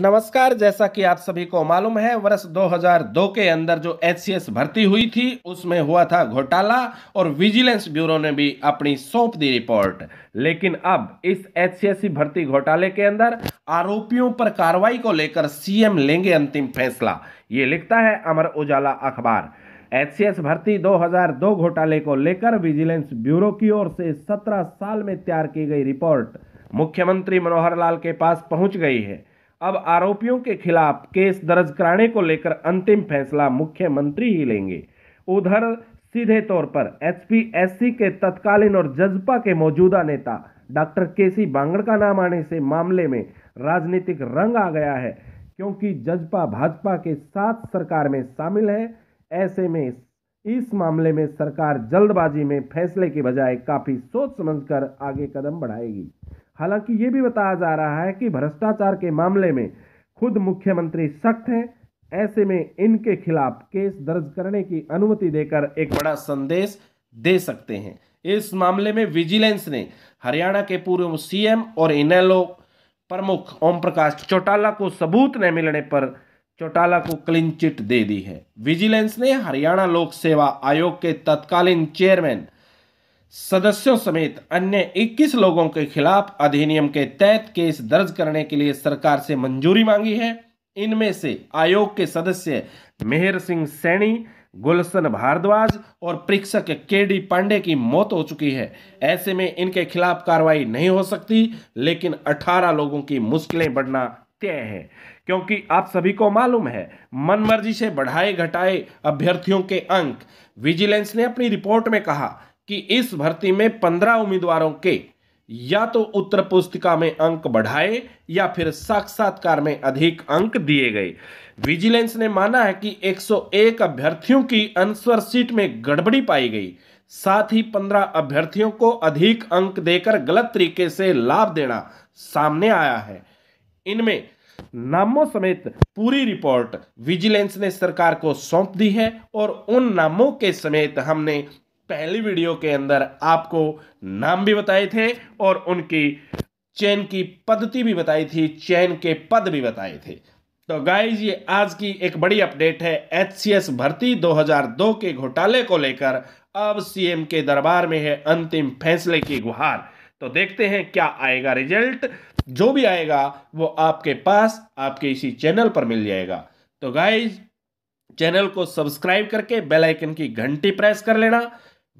नमस्कार जैसा कि आप सभी को मालूम है वर्ष 2002 के अंदर जो एच भर्ती हुई थी उसमें हुआ था घोटाला और विजिलेंस ब्यूरो ने भी अपनी सौंप दी रिपोर्ट लेकिन अब इस एच भर्ती घोटाले के अंदर आरोपियों पर कार्रवाई को लेकर सीएम लेंगे अंतिम फैसला ये लिखता है अमर उजाला अखबार एच भर्ती 2002 घोटाले को लेकर विजिलेंस ब्यूरो की ओर से सत्रह साल में तैयार की गई रिपोर्ट मुख्यमंत्री मनोहर लाल के पास पहुंच गई है अब आरोपियों के खिलाफ केस दर्ज कराने को लेकर अंतिम फैसला मुख्यमंत्री ही लेंगे उधर सीधे तौर पर एचपीएससी के तत्कालीन और जजपा के मौजूदा नेता डॉक्टर के सी बांगड़ का नाम आने से मामले में राजनीतिक रंग आ गया है क्योंकि जजपा भाजपा के साथ सरकार में शामिल है ऐसे में इस मामले में सरकार जल्दबाजी में फैसले के बजाय काफ़ी सोच समझकर आगे कदम बढ़ाएगी हालांकि ये भी बताया जा रहा है कि भ्रष्टाचार के मामले में खुद मुख्यमंत्री सख्त हैं ऐसे में इनके खिलाफ केस दर्ज करने की अनुमति देकर एक बड़ा संदेश दे सकते हैं इस मामले में विजिलेंस ने हरियाणा के पूर्व सीएम और इनेलो प्रमुख ओम प्रकाश चौटाला को सबूत न मिलने पर चौटाला को क्लीन चिट दे दी है विजिलेंस ने हरियाणा लोक सेवा आयोग के तत्कालीन चेयरमैन सदस्यों समेत अन्य 21 लोगों के खिलाफ अधिनियम के तहत केस दर्ज करने के लिए सरकार से मंजूरी मांगी है इनमें से आयोग के सदस्य मेहर सिंह सैनी गुलशन भारद्वाज और परीक्षक के डी पांडे की मौत हो चुकी है ऐसे में इनके खिलाफ कार्रवाई नहीं हो सकती लेकिन 18 लोगों की मुश्किलें बढ़ना तय है क्योंकि आप सभी को मालूम है मनमर्जी से बढ़ाए घटाए अभ्यर्थियों के अंक विजिलेंस ने अपनी रिपोर्ट में कहा कि इस भर्ती में पंद्रह उम्मीदवारों के या तो उत्तर पुस्तिका में अंक बढ़ाए या फिर साक्षात्कार में अधिक अंक दिए गए विजिलेंस ने माना है कि 101 अभ्यर्थियों की अनस्वर सीट में गड़बड़ी पाई गई साथ ही 15 अभ्यर्थियों को अधिक अंक देकर गलत तरीके से लाभ देना सामने आया है इनमें नामों समेत पूरी रिपोर्ट विजिलेंस ने सरकार को सौंप दी है और उन नामों के समेत हमने पहली वीडियो के अंदर आपको नाम भी बताए थे और उनकी चैन की पद्धति भी बताई थी चैन के पद भी बताए थे तो गाइज ये आज की एक बड़ी अपडेट है एच भर्ती 2002 के घोटाले को लेकर अब सीएम के दरबार में है अंतिम फैसले की गुहार तो देखते हैं क्या आएगा रिजल्ट जो भी आएगा वो आपके पास आपके इसी चैनल पर मिल जाएगा तो गाइज चैनल को सब्सक्राइब करके बेल आइकन की घंटी प्रेस कर लेना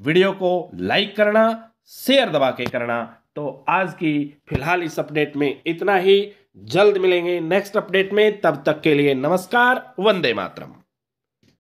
वीडियो को लाइक करना शेयर दबा के करना तो आज की फिलहाल इस अपडेट में इतना ही जल्द मिलेंगे नेक्स्ट अपडेट में तब तक के लिए नमस्कार वंदे मातरम